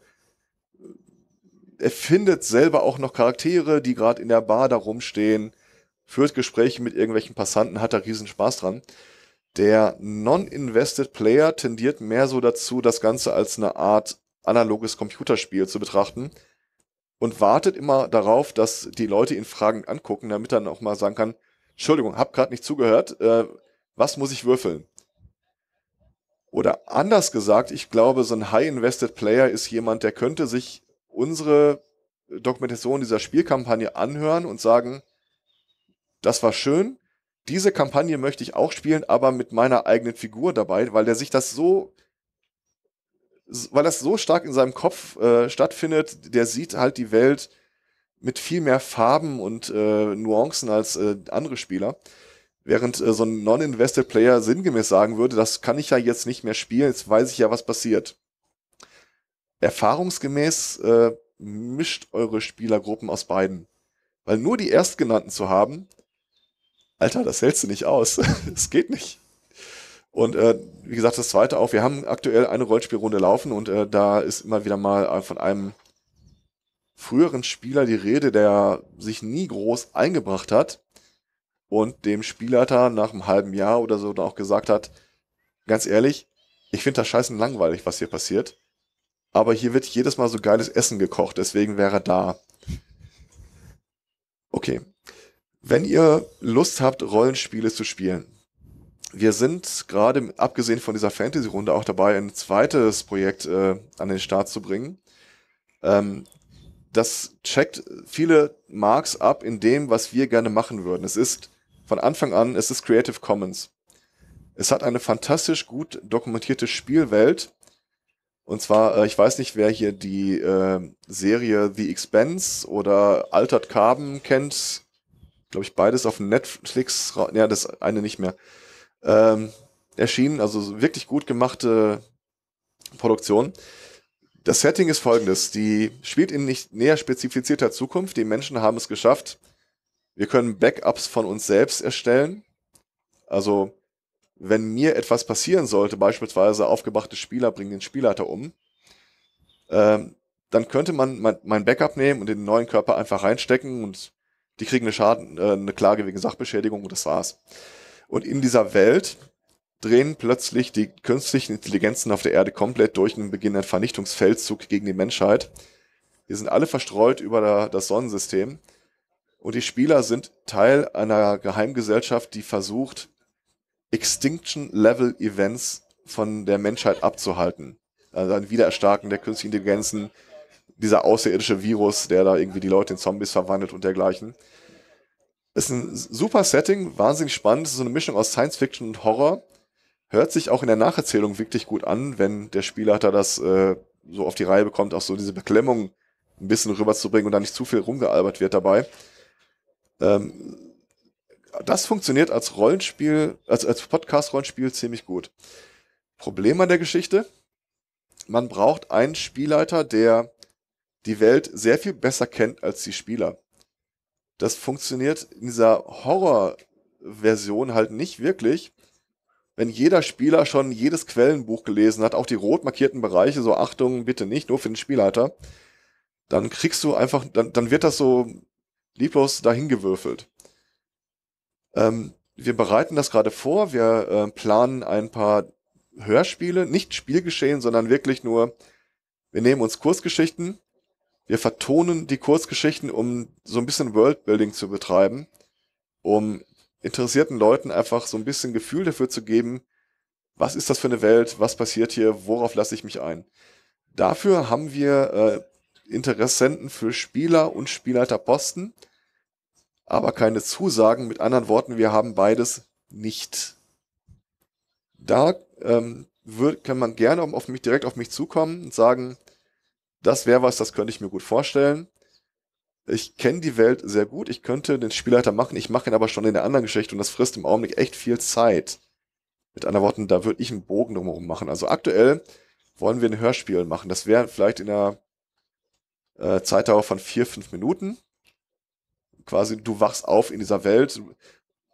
erfindet selber auch noch Charaktere, die gerade in der Bar da rumstehen führt Gespräche mit irgendwelchen Passanten, hat da riesen Spaß dran. Der Non-Invested Player tendiert mehr so dazu, das Ganze als eine Art analoges Computerspiel zu betrachten und wartet immer darauf, dass die Leute ihn fragend angucken, damit er dann auch mal sagen kann, Entschuldigung, hab gerade nicht zugehört, äh, was muss ich würfeln? Oder anders gesagt, ich glaube, so ein High-Invested Player ist jemand, der könnte sich unsere Dokumentation dieser Spielkampagne anhören und sagen, das war schön. Diese Kampagne möchte ich auch spielen, aber mit meiner eigenen Figur dabei, weil der sich das so, weil das so stark in seinem Kopf äh, stattfindet, der sieht halt die Welt mit viel mehr Farben und äh, Nuancen als äh, andere Spieler. Während äh, so ein Non-Invested Player sinngemäß sagen würde, das kann ich ja jetzt nicht mehr spielen, jetzt weiß ich ja, was passiert. Erfahrungsgemäß äh, mischt eure Spielergruppen aus beiden. Weil nur die Erstgenannten zu haben, Alter, das hältst du nicht aus. Es geht nicht. Und äh, wie gesagt, das zweite auch, wir haben aktuell eine Rollenspielrunde laufen und äh, da ist immer wieder mal äh, von einem früheren Spieler die Rede, der sich nie groß eingebracht hat und dem Spielleiter nach einem halben Jahr oder so dann auch gesagt hat, ganz ehrlich, ich finde das scheißen langweilig, was hier passiert. Aber hier wird jedes Mal so geiles Essen gekocht, deswegen wäre da. Okay, wenn ihr Lust habt, Rollenspiele zu spielen, wir sind gerade, abgesehen von dieser Fantasy-Runde, auch dabei, ein zweites Projekt äh, an den Start zu bringen. Ähm, das checkt viele Marks ab in dem, was wir gerne machen würden. Es ist von Anfang an, es ist Creative Commons. Es hat eine fantastisch gut dokumentierte Spielwelt. Und zwar, äh, ich weiß nicht, wer hier die äh, Serie The Expense oder Altered Carbon kennt glaube ich, beides auf Netflix, ja, das eine nicht mehr, ähm, erschienen. Also wirklich gut gemachte Produktion. Das Setting ist folgendes. Die spielt in nicht näher spezifizierter Zukunft. Die Menschen haben es geschafft. Wir können Backups von uns selbst erstellen. Also, wenn mir etwas passieren sollte, beispielsweise aufgebrachte Spieler bringen den Spielleiter um, ähm, dann könnte man mein, mein Backup nehmen und den neuen Körper einfach reinstecken und die kriegen eine, Schaden, äh, eine Klage wegen Sachbeschädigung und das war's. Und in dieser Welt drehen plötzlich die künstlichen Intelligenzen auf der Erde komplett durch und beginnen einen Vernichtungsfeldzug gegen die Menschheit. Wir sind alle verstreut über das Sonnensystem. Und die Spieler sind Teil einer Geheimgesellschaft, die versucht, Extinction-Level-Events von der Menschheit abzuhalten. Also ein Wiedererstarken der künstlichen Intelligenzen, dieser außerirdische Virus, der da irgendwie die Leute in Zombies verwandelt und dergleichen. Ist ein super Setting, wahnsinnig spannend, so eine Mischung aus Science Fiction und Horror. Hört sich auch in der Nacherzählung wirklich gut an, wenn der Spieler da das äh, so auf die Reihe bekommt, auch so diese Beklemmung ein bisschen rüberzubringen und da nicht zu viel rumgealbert wird dabei. Ähm, das funktioniert als Rollenspiel, als, als Podcast-Rollenspiel ziemlich gut. Problem an der Geschichte, man braucht einen Spielleiter, der die Welt sehr viel besser kennt als die Spieler. Das funktioniert in dieser Horror-Version halt nicht wirklich, wenn jeder Spieler schon jedes Quellenbuch gelesen hat, auch die rot markierten Bereiche, so Achtung, bitte nicht, nur für den Spielleiter, dann kriegst du einfach, dann, dann wird das so lieblos dahin gewürfelt. Ähm, wir bereiten das gerade vor, wir äh, planen ein paar Hörspiele, nicht Spielgeschehen, sondern wirklich nur, wir nehmen uns Kursgeschichten wir vertonen die Kurzgeschichten, um so ein bisschen Worldbuilding zu betreiben, um interessierten Leuten einfach so ein bisschen Gefühl dafür zu geben, was ist das für eine Welt, was passiert hier, worauf lasse ich mich ein. Dafür haben wir äh, Interessenten für Spieler und Spielleiterposten, aber keine Zusagen. Mit anderen Worten, wir haben beides nicht. Da ähm, wird, kann man gerne auf mich direkt auf mich zukommen und sagen, das wäre was, das könnte ich mir gut vorstellen. Ich kenne die Welt sehr gut, ich könnte den Spielleiter machen, ich mache ihn aber schon in der anderen Geschichte und das frisst im Augenblick echt viel Zeit. Mit anderen Worten, da würde ich einen Bogen drumherum machen. Also aktuell wollen wir ein Hörspiel machen. Das wäre vielleicht in einer äh, Zeitdauer von vier, fünf Minuten. Quasi, du wachst auf in dieser Welt.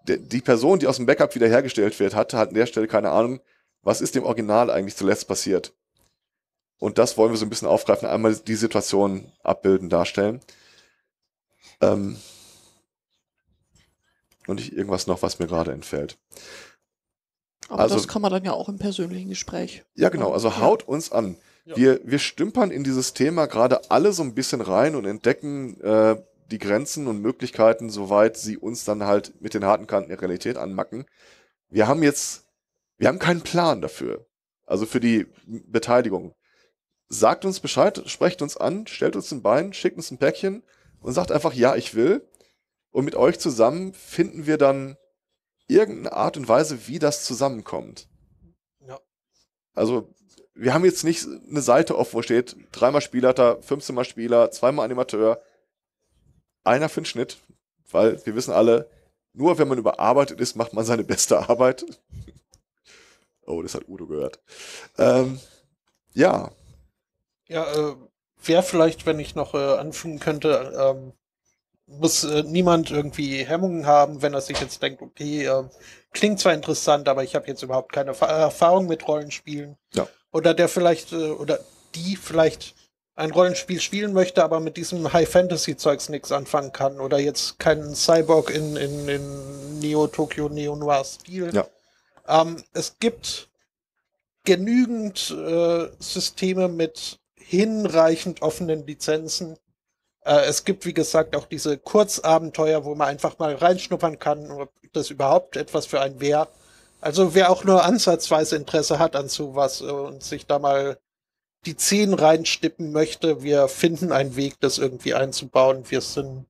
De die Person, die aus dem Backup wiederhergestellt wird, hatte halt an der Stelle keine Ahnung, was ist dem Original eigentlich zuletzt passiert. Und das wollen wir so ein bisschen aufgreifen, einmal die Situation abbilden, darstellen. Ähm und ich irgendwas noch, was mir gerade entfällt. Aber also, das kann man dann ja auch im persönlichen Gespräch. Ja, genau. Also haut uns an. Ja. Wir, wir stümpern in dieses Thema gerade alle so ein bisschen rein und entdecken äh, die Grenzen und Möglichkeiten, soweit sie uns dann halt mit den harten Kanten der Realität anmacken. Wir haben jetzt, wir haben keinen Plan dafür. Also für die Beteiligung sagt uns Bescheid, sprecht uns an, stellt uns ein Bein, schickt uns ein Päckchen und sagt einfach, ja, ich will. Und mit euch zusammen finden wir dann irgendeine Art und Weise, wie das zusammenkommt. Ja. Also, wir haben jetzt nicht eine Seite offen, wo steht, dreimal Spielleiter, 15 mal Spieler, zweimal Animateur, einer für den Schnitt, weil wir wissen alle, nur wenn man überarbeitet ist, macht man seine beste Arbeit. oh, das hat Udo gehört. Ähm, ja, ja, äh, wäre vielleicht, wenn ich noch äh, anfügen könnte, ähm, muss äh, niemand irgendwie Hemmungen haben, wenn er sich jetzt denkt, okay, äh, klingt zwar interessant, aber ich habe jetzt überhaupt keine Erfahrung mit Rollenspielen. Ja. Oder der vielleicht, äh, oder die vielleicht ein Rollenspiel spielen möchte, aber mit diesem High-Fantasy-Zeugs nichts anfangen kann. Oder jetzt keinen Cyborg in, in, in Neo-Tokyo, Neo-Noir-Stil. Ja. Ähm, es gibt genügend äh, Systeme mit hinreichend offenen Lizenzen. Äh, es gibt, wie gesagt, auch diese Kurzabenteuer, wo man einfach mal reinschnuppern kann, ob das überhaupt etwas für einen wäre. Also wer auch nur ansatzweise Interesse hat an sowas äh, und sich da mal die Zehen reinstippen möchte, wir finden einen Weg, das irgendwie einzubauen. Wir sind,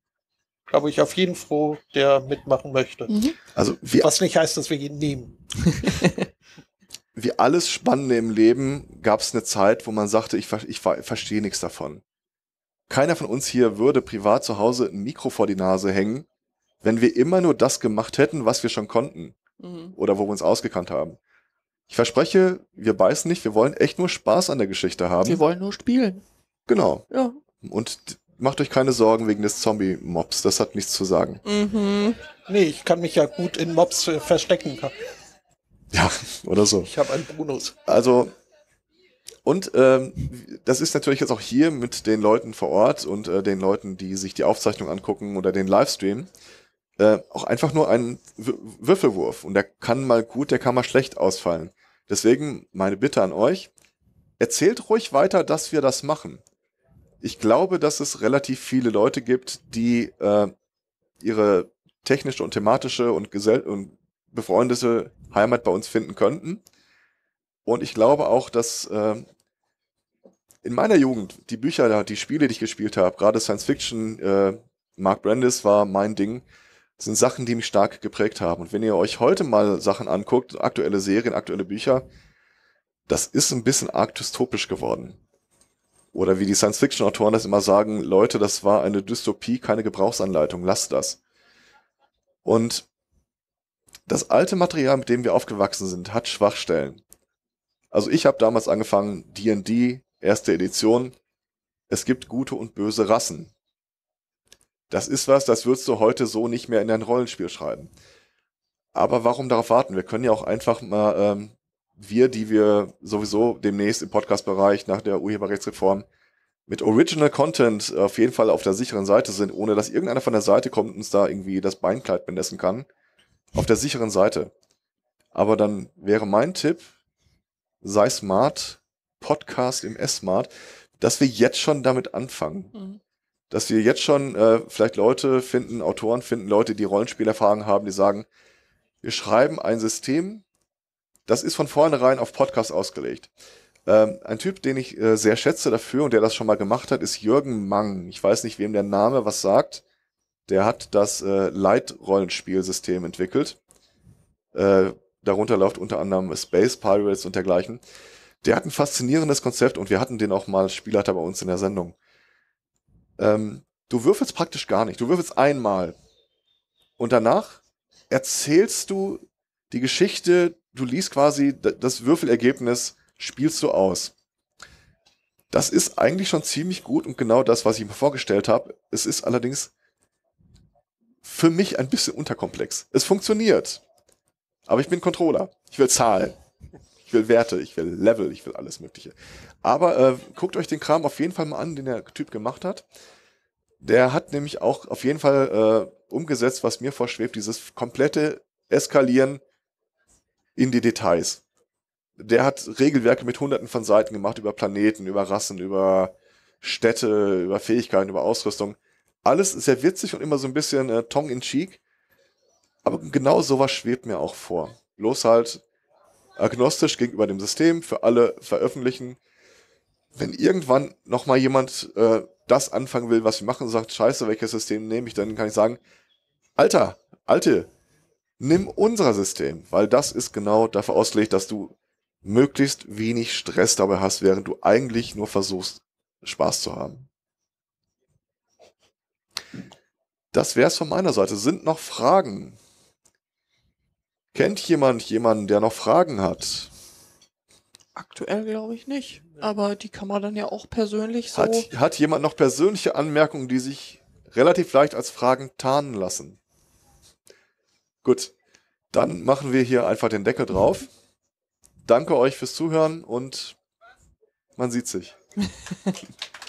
glaube ich, auf jeden froh, der mitmachen möchte. Mhm. Also wir, Was nicht heißt, dass wir ihn nehmen. wie alles Spannende im Leben gab es eine Zeit, wo man sagte, ich, ich, ich verstehe nichts davon. Keiner von uns hier würde privat zu Hause ein Mikro vor die Nase hängen, wenn wir immer nur das gemacht hätten, was wir schon konnten mhm. oder wo wir uns ausgekannt haben. Ich verspreche, wir beißen nicht, wir wollen echt nur Spaß an der Geschichte haben. Wir wollen nur spielen. Genau. Ja. Und macht euch keine Sorgen wegen des Zombie-Mobs, das hat nichts zu sagen. Mhm. Nee, ich kann mich ja gut in Mobs äh, verstecken. Ja, oder so. Ich habe einen Bonus. Also, und ähm, das ist natürlich jetzt auch hier mit den Leuten vor Ort und äh, den Leuten, die sich die Aufzeichnung angucken oder den Livestream, äh, auch einfach nur ein w Würfelwurf. Und der kann mal gut, der kann mal schlecht ausfallen. Deswegen meine Bitte an euch, erzählt ruhig weiter, dass wir das machen. Ich glaube, dass es relativ viele Leute gibt, die äh, ihre technische und thematische und, gesell und befreundete Heimat bei uns finden könnten. Und ich glaube auch, dass äh, in meiner Jugend die Bücher, die Spiele, die ich gespielt habe, gerade Science Fiction, äh, Mark Brandis war mein Ding, sind Sachen, die mich stark geprägt haben. Und wenn ihr euch heute mal Sachen anguckt, aktuelle Serien, aktuelle Bücher, das ist ein bisschen arg dystopisch geworden. Oder wie die Science-Fiction-Autoren das immer sagen, Leute, das war eine Dystopie, keine Gebrauchsanleitung, lasst das. Und das alte Material, mit dem wir aufgewachsen sind, hat Schwachstellen. Also ich habe damals angefangen, D&D, erste Edition. Es gibt gute und böse Rassen. Das ist was, das würdest du heute so nicht mehr in dein Rollenspiel schreiben. Aber warum darauf warten? Wir können ja auch einfach mal, ähm, wir, die wir sowieso demnächst im Podcast-Bereich nach der Urheberrechtsreform mit Original Content auf jeden Fall auf der sicheren Seite sind, ohne dass irgendeiner von der Seite kommt und uns da irgendwie das Beinkleid benessen kann, auf der sicheren Seite. Aber dann wäre mein Tipp, sei smart, Podcast im S-Smart, dass wir jetzt schon damit anfangen. Mhm. Dass wir jetzt schon äh, vielleicht Leute finden, Autoren finden, Leute, die Rollenspielerfahrung haben, die sagen, wir schreiben ein System, das ist von vornherein auf Podcast ausgelegt. Ähm, ein Typ, den ich äh, sehr schätze dafür und der das schon mal gemacht hat, ist Jürgen Mang. Ich weiß nicht, wem der Name was sagt der hat das äh, Light-Rollenspielsystem entwickelt. Äh, darunter läuft unter anderem Space Pirates und dergleichen. Der hat ein faszinierendes Konzept und wir hatten den auch mal Spielleiter bei uns in der Sendung. Ähm, du würfelst praktisch gar nicht. Du würfelst einmal. Und danach erzählst du die Geschichte, du liest quasi das Würfelergebnis, spielst du aus. Das ist eigentlich schon ziemlich gut und genau das, was ich mir vorgestellt habe. Es ist allerdings für mich ein bisschen unterkomplex. Es funktioniert. Aber ich bin Controller. Ich will Zahlen. Ich will Werte, ich will Level, ich will alles Mögliche. Aber äh, guckt euch den Kram auf jeden Fall mal an, den der Typ gemacht hat. Der hat nämlich auch auf jeden Fall äh, umgesetzt, was mir vorschwebt, dieses komplette Eskalieren in die Details. Der hat Regelwerke mit hunderten von Seiten gemacht über Planeten, über Rassen, über Städte, über Fähigkeiten, über Ausrüstung alles sehr witzig und immer so ein bisschen äh, tongue in cheek. Aber genau sowas schwebt mir auch vor. Bloß halt agnostisch gegenüber dem System, für alle veröffentlichen. Wenn irgendwann nochmal jemand äh, das anfangen will, was wir machen, sagt, scheiße, welches System nehme ich, dann kann ich sagen, Alter, Alte, nimm unser System, weil das ist genau dafür ausgelegt, dass du möglichst wenig Stress dabei hast, während du eigentlich nur versuchst, Spaß zu haben. Das wäre es von meiner Seite. Sind noch Fragen? Kennt jemand jemanden, der noch Fragen hat? Aktuell glaube ich nicht. Aber die kann man dann ja auch persönlich so. Hat, hat jemand noch persönliche Anmerkungen, die sich relativ leicht als Fragen tarnen lassen? Gut, dann machen wir hier einfach den Deckel drauf. Danke euch fürs Zuhören und man sieht sich.